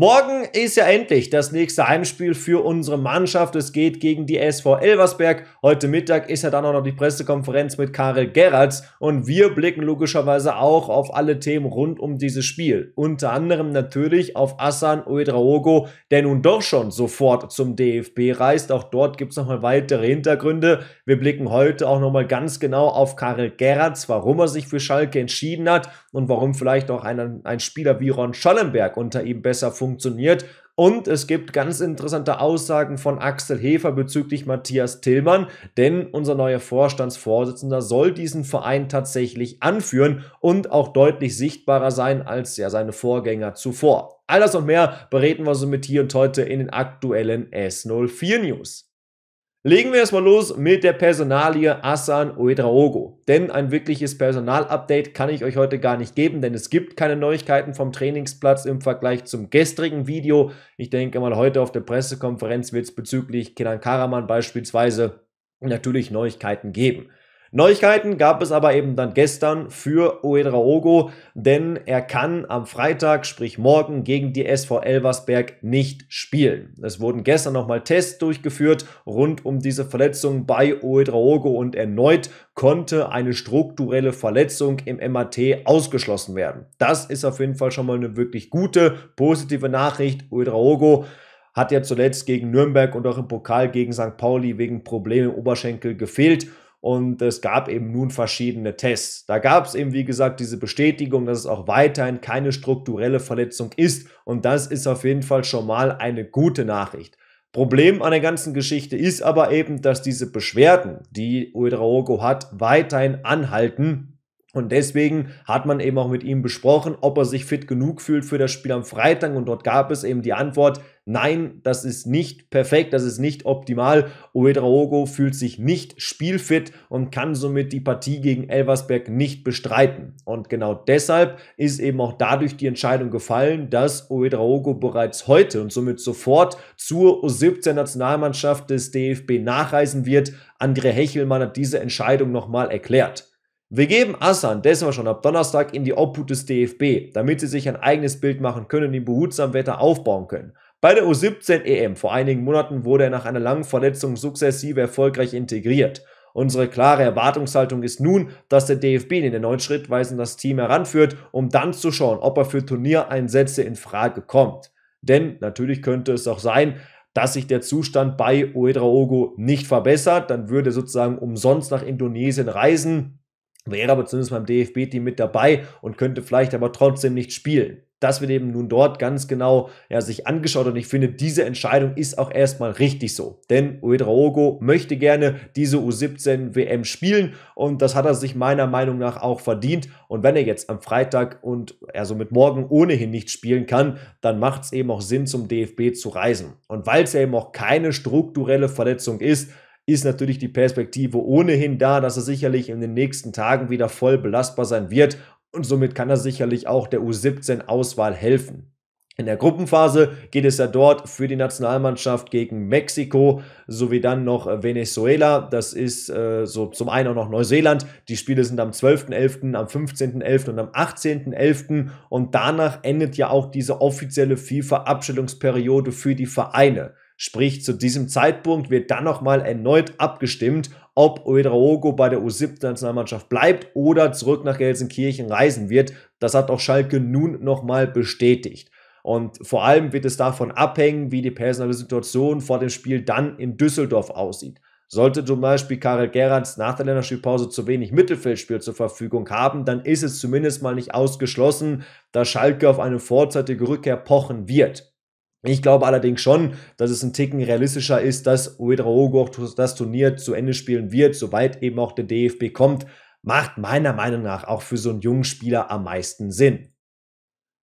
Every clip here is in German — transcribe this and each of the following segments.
Morgen ist ja endlich das nächste Heimspiel für unsere Mannschaft. Es geht gegen die SV Elversberg. Heute Mittag ist ja dann auch noch die Pressekonferenz mit Karel Gerrards und wir blicken logischerweise auch auf alle Themen rund um dieses Spiel. Unter anderem natürlich auf Asan Uedraogo, der nun doch schon sofort zum DFB reist. Auch dort gibt es nochmal weitere Hintergründe. Wir blicken heute auch nochmal ganz genau auf Karel Gerrards, warum er sich für Schalke entschieden hat und warum vielleicht auch ein, ein Spieler wie Ron Schallenberg unter ihm besser funktioniert funktioniert. Und es gibt ganz interessante Aussagen von Axel Hefer bezüglich Matthias Tillmann, denn unser neuer Vorstandsvorsitzender soll diesen Verein tatsächlich anführen und auch deutlich sichtbarer sein als ja seine Vorgänger zuvor. All das und mehr bereden wir somit hier und heute in den aktuellen S04 News. Legen wir erstmal los mit der Personalie Asan Uedraogo. Denn ein wirkliches Personalupdate kann ich euch heute gar nicht geben, denn es gibt keine Neuigkeiten vom Trainingsplatz im Vergleich zum gestrigen Video. Ich denke mal, heute auf der Pressekonferenz wird es bezüglich Kenan Karaman beispielsweise natürlich Neuigkeiten geben. Neuigkeiten gab es aber eben dann gestern für Oedraogo, denn er kann am Freitag, sprich morgen, gegen die SV Elversberg nicht spielen. Es wurden gestern nochmal Tests durchgeführt rund um diese Verletzung bei Oedraogo und erneut konnte eine strukturelle Verletzung im MAT ausgeschlossen werden. Das ist auf jeden Fall schon mal eine wirklich gute, positive Nachricht. Oedraogo hat ja zuletzt gegen Nürnberg und auch im Pokal gegen St. Pauli wegen Problemen im Oberschenkel gefehlt und es gab eben nun verschiedene Tests. Da gab es eben, wie gesagt, diese Bestätigung, dass es auch weiterhin keine strukturelle Verletzung ist. Und das ist auf jeden Fall schon mal eine gute Nachricht. Problem an der ganzen Geschichte ist aber eben, dass diese Beschwerden, die Uedraogo hat, weiterhin anhalten. Und deswegen hat man eben auch mit ihm besprochen, ob er sich fit genug fühlt für das Spiel am Freitag. Und dort gab es eben die Antwort, Nein, das ist nicht perfekt, das ist nicht optimal. Oedraogo fühlt sich nicht spielfit und kann somit die Partie gegen Elversberg nicht bestreiten. Und genau deshalb ist eben auch dadurch die Entscheidung gefallen, dass Oedraogo bereits heute und somit sofort zur U17-Nationalmannschaft des DFB nachreisen wird. Andre Hechelmann hat diese Entscheidung nochmal erklärt. Wir geben Assan deshalb schon ab Donnerstag in die Obhut des DFB, damit sie sich ein eigenes Bild machen können und ihn behutsam Wetter aufbauen können. Bei der U17 EM vor einigen Monaten wurde er nach einer langen Verletzung sukzessive erfolgreich integriert. Unsere klare Erwartungshaltung ist nun, dass der DFB in den neuen Schrittweisen das Team heranführt, um dann zu schauen, ob er für Turniereinsätze in Frage kommt. Denn natürlich könnte es auch sein, dass sich der Zustand bei Uedraogo nicht verbessert, dann würde er sozusagen umsonst nach Indonesien reisen, wäre aber zumindest beim DFB-Team mit dabei und könnte vielleicht aber trotzdem nicht spielen. Das wird eben nun dort ganz genau ja, sich angeschaut und ich finde, diese Entscheidung ist auch erstmal richtig so. Denn Uedraogo möchte gerne diese U17 WM spielen und das hat er sich meiner Meinung nach auch verdient. Und wenn er jetzt am Freitag und also mit morgen ohnehin nicht spielen kann, dann macht es eben auch Sinn, zum DFB zu reisen. Und weil es ja eben auch keine strukturelle Verletzung ist, ist natürlich die Perspektive ohnehin da, dass er sicherlich in den nächsten Tagen wieder voll belastbar sein wird und somit kann er sicherlich auch der U17-Auswahl helfen. In der Gruppenphase geht es ja dort für die Nationalmannschaft gegen Mexiko sowie dann noch äh, Venezuela. Das ist äh, so zum einen auch noch Neuseeland. Die Spiele sind am 12.11., am 15.11. und am 18.11. Und danach endet ja auch diese offizielle FIFA-Abstellungsperiode für die Vereine. Sprich, zu diesem Zeitpunkt wird dann nochmal erneut abgestimmt, ob Oedraogo bei der U17-Nationalmannschaft bleibt oder zurück nach Gelsenkirchen reisen wird. Das hat auch Schalke nun nochmal bestätigt. Und vor allem wird es davon abhängen, wie die personelle Situation vor dem Spiel dann in Düsseldorf aussieht. Sollte zum Beispiel Karel Gerrans nach der Länderspielpause zu wenig Mittelfeldspiel zur Verfügung haben, dann ist es zumindest mal nicht ausgeschlossen, dass Schalke auf eine vorzeitige Rückkehr pochen wird. Ich glaube allerdings schon, dass es ein Ticken realistischer ist, dass Uedraogo das Turnier zu Ende spielen wird, soweit eben auch der DFB kommt, macht meiner Meinung nach auch für so einen jungen Spieler am meisten Sinn.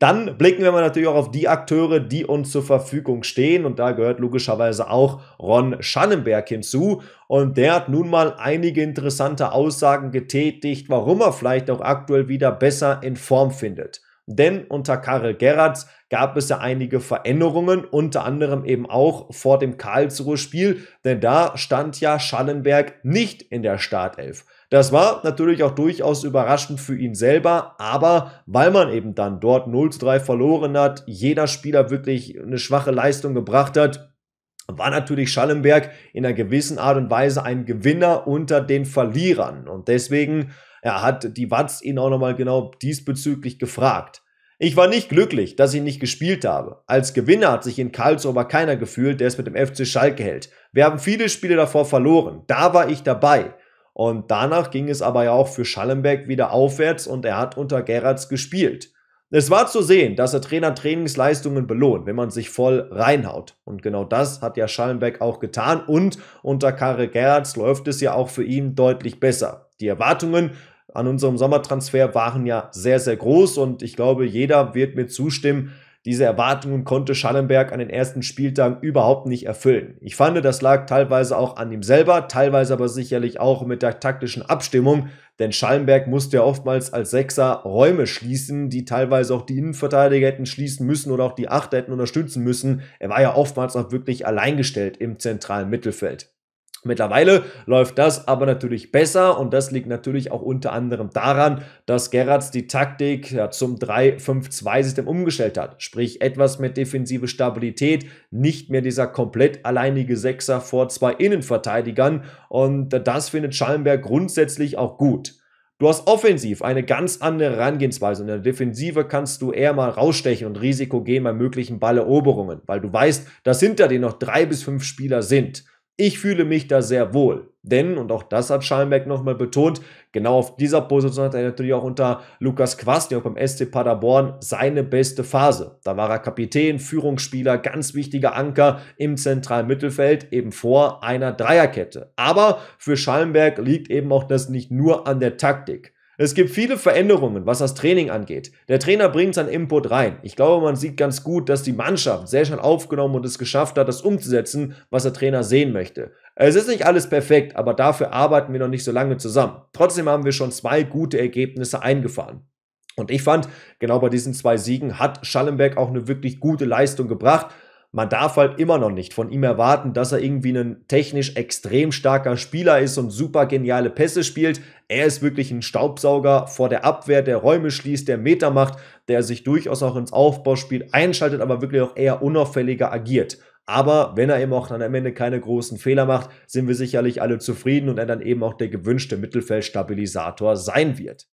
Dann blicken wir mal natürlich auch auf die Akteure, die uns zur Verfügung stehen. Und da gehört logischerweise auch Ron Schannenberg hinzu. Und der hat nun mal einige interessante Aussagen getätigt, warum er vielleicht auch aktuell wieder besser in Form findet. Denn unter Karel Gerrards gab es ja einige Veränderungen, unter anderem eben auch vor dem karlsruhe Spiel, denn da stand ja Schallenberg nicht in der Startelf. Das war natürlich auch durchaus überraschend für ihn selber, aber weil man eben dann dort 0 zu 3 verloren hat, jeder Spieler wirklich eine schwache Leistung gebracht hat, war natürlich Schallenberg in einer gewissen Art und Weise ein Gewinner unter den Verlierern. Und deswegen er hat die Watz ihn auch nochmal genau diesbezüglich gefragt. Ich war nicht glücklich, dass ich nicht gespielt habe. Als Gewinner hat sich in Karlsruhe aber keiner gefühlt, der es mit dem FC Schalke hält. Wir haben viele Spiele davor verloren. Da war ich dabei. Und danach ging es aber ja auch für Schallenberg wieder aufwärts und er hat unter Gerrards gespielt. Es war zu sehen, dass der Trainer Trainingsleistungen belohnt, wenn man sich voll reinhaut. Und genau das hat ja Schallenberg auch getan und unter Karel Gerrards läuft es ja auch für ihn deutlich besser. Die Erwartungen an unserem Sommertransfer waren ja sehr, sehr groß und ich glaube, jeder wird mir zustimmen, diese Erwartungen konnte Schallenberg an den ersten Spieltagen überhaupt nicht erfüllen. Ich fand, das lag teilweise auch an ihm selber, teilweise aber sicherlich auch mit der taktischen Abstimmung, denn Schallenberg musste ja oftmals als Sechser Räume schließen, die teilweise auch die Innenverteidiger hätten schließen müssen oder auch die Achter hätten unterstützen müssen. Er war ja oftmals auch wirklich alleingestellt im zentralen Mittelfeld. Mittlerweile läuft das aber natürlich besser und das liegt natürlich auch unter anderem daran, dass Gerrards die Taktik ja, zum 3-5-2-System umgestellt hat. Sprich etwas mehr defensive Stabilität, nicht mehr dieser komplett alleinige Sechser vor zwei Innenverteidigern und das findet Schallenberg grundsätzlich auch gut. Du hast offensiv eine ganz andere Herangehensweise. In der Defensive kannst du eher mal rausstechen und Risiko gehen bei möglichen Balleroberungen, weil du weißt, dass hinter dir noch drei bis fünf Spieler sind. Ich fühle mich da sehr wohl. Denn, und auch das hat Schallenberg nochmal betont, genau auf dieser Position hat er natürlich auch unter Lukas Kwasniok auch beim SC Paderborn seine beste Phase. Da war er Kapitän, Führungsspieler, ganz wichtiger Anker im zentralen Mittelfeld, eben vor einer Dreierkette. Aber für Schallenberg liegt eben auch das nicht nur an der Taktik. Es gibt viele Veränderungen, was das Training angeht. Der Trainer bringt seinen Input rein. Ich glaube, man sieht ganz gut, dass die Mannschaft sehr schnell aufgenommen und es geschafft hat, das umzusetzen, was der Trainer sehen möchte. Es ist nicht alles perfekt, aber dafür arbeiten wir noch nicht so lange zusammen. Trotzdem haben wir schon zwei gute Ergebnisse eingefahren. Und ich fand, genau bei diesen zwei Siegen hat Schallenberg auch eine wirklich gute Leistung gebracht man darf halt immer noch nicht von ihm erwarten, dass er irgendwie ein technisch extrem starker Spieler ist und super geniale Pässe spielt. Er ist wirklich ein Staubsauger vor der Abwehr, der Räume schließt, der Meter macht, der sich durchaus auch ins Aufbauspiel einschaltet, aber wirklich auch eher unauffälliger agiert. Aber wenn er eben auch dann am Ende keine großen Fehler macht, sind wir sicherlich alle zufrieden und er dann eben auch der gewünschte Mittelfeldstabilisator sein wird.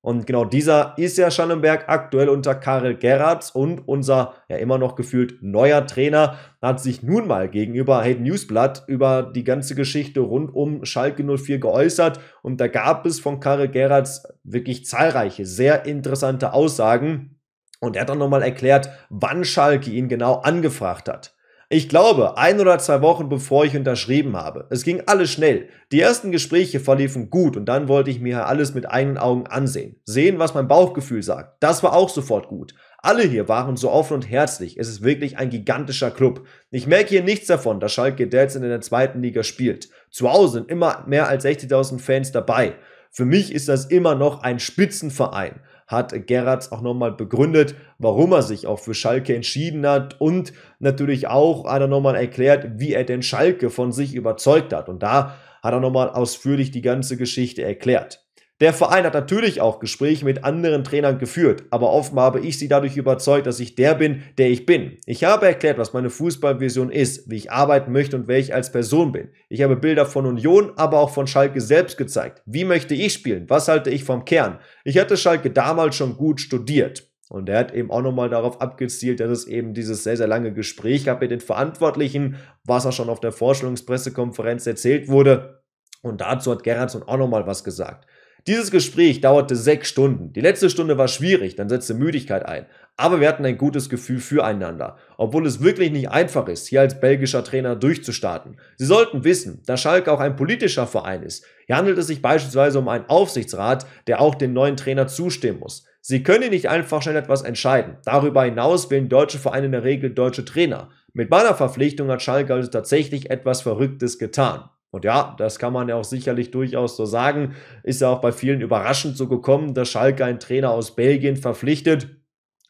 Und genau dieser ist ja Schallenberg aktuell unter Karel Gerrards und unser ja immer noch gefühlt neuer Trainer hat sich nun mal gegenüber Hate Newsblatt über die ganze Geschichte rund um Schalke 04 geäußert und da gab es von Karel Gerrards wirklich zahlreiche, sehr interessante Aussagen und er hat dann nochmal erklärt, wann Schalke ihn genau angefragt hat. Ich glaube, ein oder zwei Wochen bevor ich unterschrieben habe. Es ging alles schnell. Die ersten Gespräche verliefen gut und dann wollte ich mir alles mit eigenen Augen ansehen. Sehen, was mein Bauchgefühl sagt. Das war auch sofort gut. Alle hier waren so offen und herzlich. Es ist wirklich ein gigantischer Club. Ich merke hier nichts davon, dass Schalke derzeit in der zweiten Liga spielt. Zu Hause sind immer mehr als 60.000 Fans dabei. Für mich ist das immer noch ein Spitzenverein, hat Gerrards auch nochmal begründet, warum er sich auch für Schalke entschieden hat und natürlich auch hat er nochmal erklärt, wie er denn Schalke von sich überzeugt hat. Und da hat er nochmal ausführlich die ganze Geschichte erklärt. Der Verein hat natürlich auch Gespräche mit anderen Trainern geführt, aber offenbar habe ich sie dadurch überzeugt, dass ich der bin, der ich bin. Ich habe erklärt, was meine Fußballvision ist, wie ich arbeiten möchte und wer ich als Person bin. Ich habe Bilder von Union, aber auch von Schalke selbst gezeigt. Wie möchte ich spielen? Was halte ich vom Kern? Ich hatte Schalke damals schon gut studiert. Und er hat eben auch nochmal darauf abgezielt, dass es eben dieses sehr, sehr lange Gespräch gab mit den Verantwortlichen, was auch schon auf der Vorstellungspressekonferenz erzählt wurde. Und dazu hat Gerhardsson auch nochmal was gesagt. Dieses Gespräch dauerte sechs Stunden. Die letzte Stunde war schwierig, dann setzte Müdigkeit ein. Aber wir hatten ein gutes Gefühl füreinander. Obwohl es wirklich nicht einfach ist, hier als belgischer Trainer durchzustarten. Sie sollten wissen, dass Schalke auch ein politischer Verein ist. Hier handelt es sich beispielsweise um einen Aufsichtsrat, der auch dem neuen Trainer zustimmen muss. Sie können hier nicht einfach schnell etwas entscheiden. Darüber hinaus wählen deutsche Vereine in der Regel deutsche Trainer. Mit meiner Verpflichtung hat Schalke also tatsächlich etwas Verrücktes getan. Und ja, das kann man ja auch sicherlich durchaus so sagen. Ist ja auch bei vielen überraschend so gekommen, dass Schalke einen Trainer aus Belgien verpflichtet.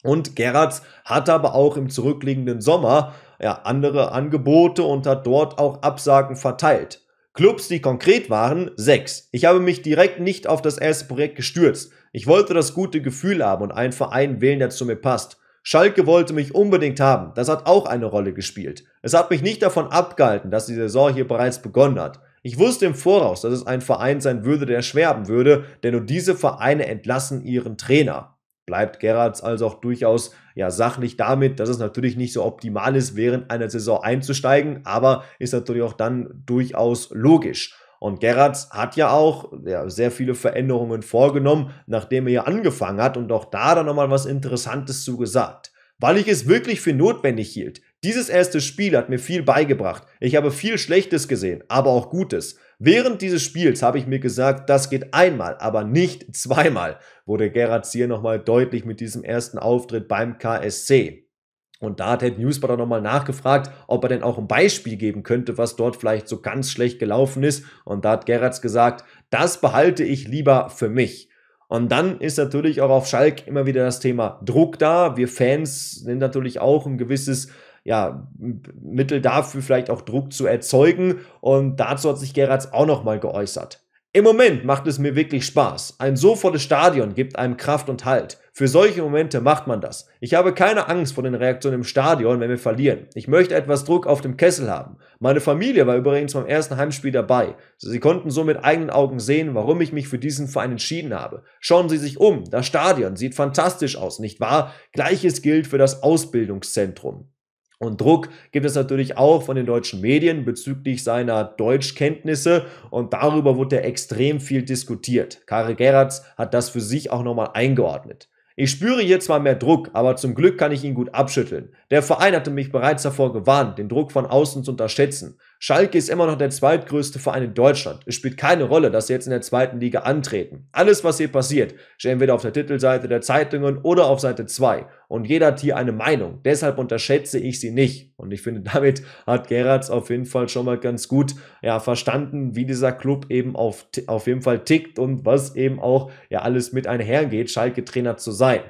Und Gerrards hat aber auch im zurückliegenden Sommer ja, andere Angebote und hat dort auch Absagen verteilt. Clubs, die konkret waren, sechs. Ich habe mich direkt nicht auf das erste Projekt gestürzt. Ich wollte das gute Gefühl haben und einen Verein wählen, der zu mir passt. Schalke wollte mich unbedingt haben. Das hat auch eine Rolle gespielt. Es hat mich nicht davon abgehalten, dass die Saison hier bereits begonnen hat. Ich wusste im Voraus, dass es ein Verein sein würde, der schwerben würde, denn nur diese Vereine entlassen ihren Trainer. Bleibt Gerrards also auch durchaus ja, sachlich damit, dass es natürlich nicht so optimal ist, während einer Saison einzusteigen, aber ist natürlich auch dann durchaus logisch. Und Gerrards hat ja auch ja, sehr viele Veränderungen vorgenommen, nachdem er hier angefangen hat und auch da dann nochmal was Interessantes zu gesagt. Weil ich es wirklich für notwendig hielt. Dieses erste Spiel hat mir viel beigebracht. Ich habe viel Schlechtes gesehen, aber auch Gutes. Während dieses Spiels habe ich mir gesagt, das geht einmal, aber nicht zweimal, wurde Gerrard hier nochmal deutlich mit diesem ersten Auftritt beim KSC. Und da hat Ted Newsbatter nochmal nachgefragt, ob er denn auch ein Beispiel geben könnte, was dort vielleicht so ganz schlecht gelaufen ist. Und da hat Gerrards gesagt, das behalte ich lieber für mich. Und dann ist natürlich auch auf Schalk immer wieder das Thema Druck da. Wir Fans sind natürlich auch ein gewisses ja, Mittel dafür, vielleicht auch Druck zu erzeugen. Und dazu hat sich Gerrards auch nochmal geäußert. Im Moment macht es mir wirklich Spaß. Ein so volles Stadion gibt einem Kraft und Halt. Für solche Momente macht man das. Ich habe keine Angst vor den Reaktionen im Stadion, wenn wir verlieren. Ich möchte etwas Druck auf dem Kessel haben. Meine Familie war übrigens beim ersten Heimspiel dabei. Sie konnten so mit eigenen Augen sehen, warum ich mich für diesen Verein entschieden habe. Schauen Sie sich um. Das Stadion sieht fantastisch aus, nicht wahr? Gleiches gilt für das Ausbildungszentrum. Und Druck gibt es natürlich auch von den deutschen Medien bezüglich seiner Deutschkenntnisse und darüber wurde extrem viel diskutiert. Kare Gerrards hat das für sich auch nochmal eingeordnet. Ich spüre hier zwar mehr Druck, aber zum Glück kann ich ihn gut abschütteln. Der Verein hatte mich bereits davor gewarnt, den Druck von außen zu unterschätzen. Schalke ist immer noch der zweitgrößte Verein in Deutschland. Es spielt keine Rolle, dass sie jetzt in der zweiten Liga antreten. Alles, was hier passiert, steht entweder auf der Titelseite der Zeitungen oder auf Seite 2. Und jeder hat hier eine Meinung. Deshalb unterschätze ich sie nicht. Und ich finde, damit hat Gerards auf jeden Fall schon mal ganz gut ja, verstanden, wie dieser Club eben auf, auf jeden Fall tickt und was eben auch ja alles mit einhergeht, Schalke-Trainer zu sein.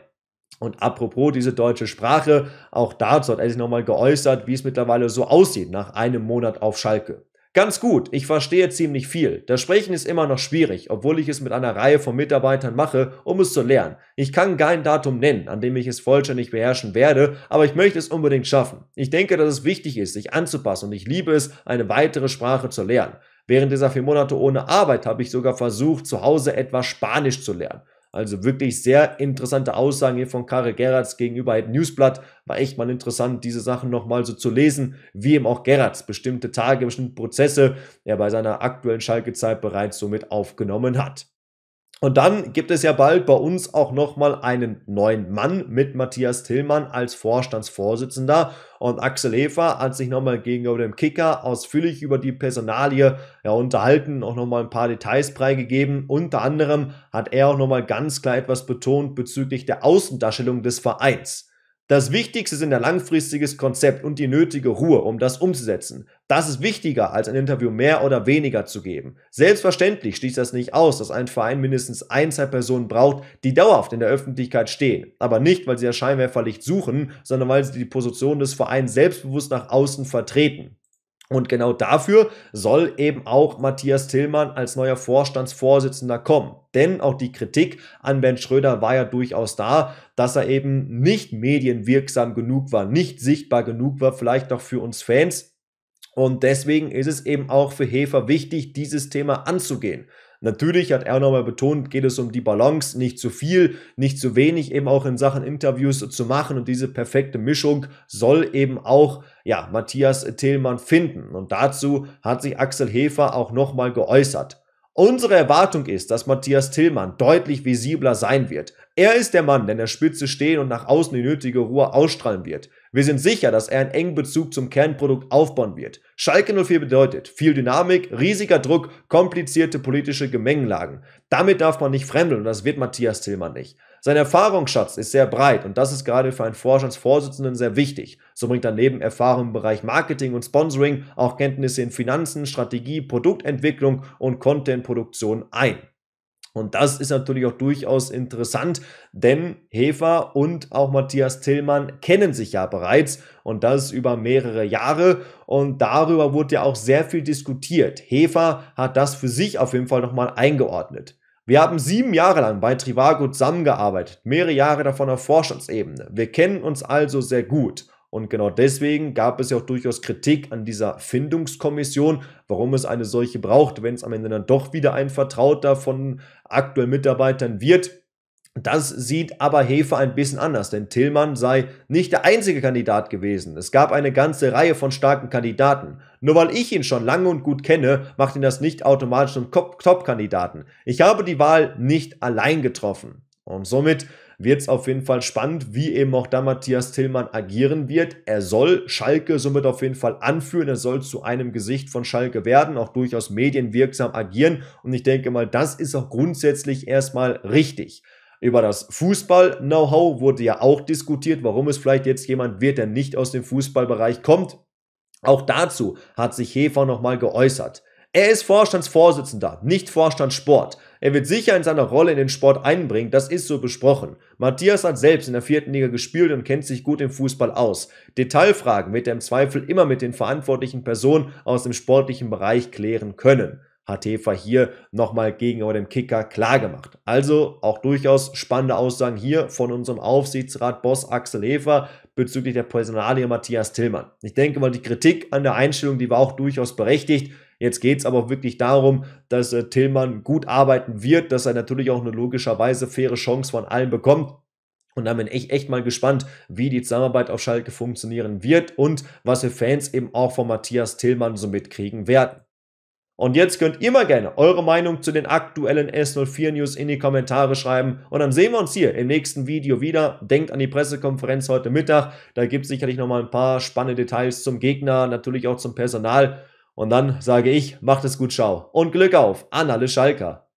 Und apropos diese deutsche Sprache, auch dazu hat er sich nochmal geäußert, wie es mittlerweile so aussieht nach einem Monat auf Schalke. Ganz gut, ich verstehe ziemlich viel. Das Sprechen ist immer noch schwierig, obwohl ich es mit einer Reihe von Mitarbeitern mache, um es zu lernen. Ich kann kein Datum nennen, an dem ich es vollständig beherrschen werde, aber ich möchte es unbedingt schaffen. Ich denke, dass es wichtig ist, sich anzupassen und ich liebe es, eine weitere Sprache zu lernen. Während dieser vier Monate ohne Arbeit habe ich sogar versucht, zu Hause etwas Spanisch zu lernen. Also wirklich sehr interessante Aussagen hier von Kare Gerrards gegenüber Ed Newsblatt. War echt mal interessant, diese Sachen nochmal so zu lesen, wie eben auch Gerrards bestimmte Tage, bestimmte Prozesse er bei seiner aktuellen Schalkezeit zeit bereits somit aufgenommen hat. Und dann gibt es ja bald bei uns auch nochmal einen neuen Mann mit Matthias Tillmann als Vorstandsvorsitzender und Axel Hefer hat sich nochmal gegenüber dem Kicker ausführlich über die Personalie ja, unterhalten, auch nochmal ein paar Details freigegeben. Unter anderem hat er auch nochmal ganz klar etwas betont bezüglich der Außendarstellung des Vereins. Das Wichtigste sind ein langfristiges Konzept und die nötige Ruhe, um das umzusetzen. Das ist wichtiger, als ein Interview mehr oder weniger zu geben. Selbstverständlich schließt das nicht aus, dass ein Verein mindestens ein, zwei Personen braucht, die dauerhaft in der Öffentlichkeit stehen. Aber nicht, weil sie das Scheinwerferlicht suchen, sondern weil sie die Position des Vereins selbstbewusst nach außen vertreten. Und genau dafür soll eben auch Matthias Tillmann als neuer Vorstandsvorsitzender kommen. Denn auch die Kritik an Bernd Schröder war ja durchaus da, dass er eben nicht medienwirksam genug war, nicht sichtbar genug war, vielleicht auch für uns Fans. Und deswegen ist es eben auch für Hefer wichtig, dieses Thema anzugehen. Natürlich hat er nochmal betont, geht es um die Balance, nicht zu viel, nicht zu wenig eben auch in Sachen Interviews zu machen und diese perfekte Mischung soll eben auch ja, Matthias Tillmann finden und dazu hat sich Axel Hefer auch nochmal geäußert. Unsere Erwartung ist, dass Matthias Tillmann deutlich visibler sein wird. Er ist der Mann, der in der Spitze stehen und nach außen die nötige Ruhe ausstrahlen wird. Wir sind sicher, dass er einen engen Bezug zum Kernprodukt aufbauen wird. Schalke 04 bedeutet viel Dynamik, riesiger Druck, komplizierte politische Gemengenlagen. Damit darf man nicht fremdeln und das wird Matthias Tillmann nicht. Sein Erfahrungsschatz ist sehr breit und das ist gerade für einen Vorstandsvorsitzenden sehr wichtig. So bringt er neben Erfahrung im Bereich Marketing und Sponsoring auch Kenntnisse in Finanzen, Strategie, Produktentwicklung und Contentproduktion ein. Und das ist natürlich auch durchaus interessant, denn Hefer und auch Matthias Tillmann kennen sich ja bereits und das über mehrere Jahre und darüber wurde ja auch sehr viel diskutiert. Hefer hat das für sich auf jeden Fall nochmal eingeordnet. Wir haben sieben Jahre lang bei Trivago zusammengearbeitet, mehrere Jahre davon auf Vorstandsebene. Wir kennen uns also sehr gut und genau deswegen gab es ja auch durchaus Kritik an dieser Findungskommission, warum es eine solche braucht, wenn es am Ende dann doch wieder ein Vertrauter von aktuellen Mitarbeitern wird. Das sieht aber Hefe ein bisschen anders, denn Tillmann sei nicht der einzige Kandidat gewesen. Es gab eine ganze Reihe von starken Kandidaten. Nur weil ich ihn schon lange und gut kenne, macht ihn das nicht automatisch zum Top-Kandidaten. Ich habe die Wahl nicht allein getroffen. Und somit wird es auf jeden Fall spannend, wie eben auch da Matthias Tillmann agieren wird. Er soll Schalke somit auf jeden Fall anführen. Er soll zu einem Gesicht von Schalke werden, auch durchaus medienwirksam agieren. Und ich denke mal, das ist auch grundsätzlich erstmal richtig. Über das Fußball-Know-how wurde ja auch diskutiert, warum es vielleicht jetzt jemand wird, der nicht aus dem Fußballbereich kommt. Auch dazu hat sich Hefer nochmal geäußert. Er ist Vorstandsvorsitzender, nicht Vorstandssport. Er wird sicher in seiner Rolle in den Sport einbringen, das ist so besprochen. Matthias hat selbst in der vierten Liga gespielt und kennt sich gut im Fußball aus. Detailfragen wird er im Zweifel immer mit den verantwortlichen Personen aus dem sportlichen Bereich klären können hat Hefer hier nochmal gegenüber dem Kicker klargemacht. Also auch durchaus spannende Aussagen hier von unserem Aufsichtsrat-Boss Axel Hefer bezüglich der Personalie Matthias Tillmann. Ich denke mal, die Kritik an der Einstellung, die war auch durchaus berechtigt. Jetzt geht es aber wirklich darum, dass äh, Tillmann gut arbeiten wird, dass er natürlich auch eine logischerweise faire Chance von allen bekommt. Und da bin ich echt mal gespannt, wie die Zusammenarbeit auf Schalke funktionieren wird und was wir Fans eben auch von Matthias Tillmann so mitkriegen werden. Und jetzt könnt ihr mal gerne eure Meinung zu den aktuellen S04 News in die Kommentare schreiben. Und dann sehen wir uns hier im nächsten Video wieder. Denkt an die Pressekonferenz heute Mittag. Da gibt es sicherlich nochmal ein paar spannende Details zum Gegner, natürlich auch zum Personal. Und dann sage ich, macht es gut, ciao und Glück auf an alle Schalker.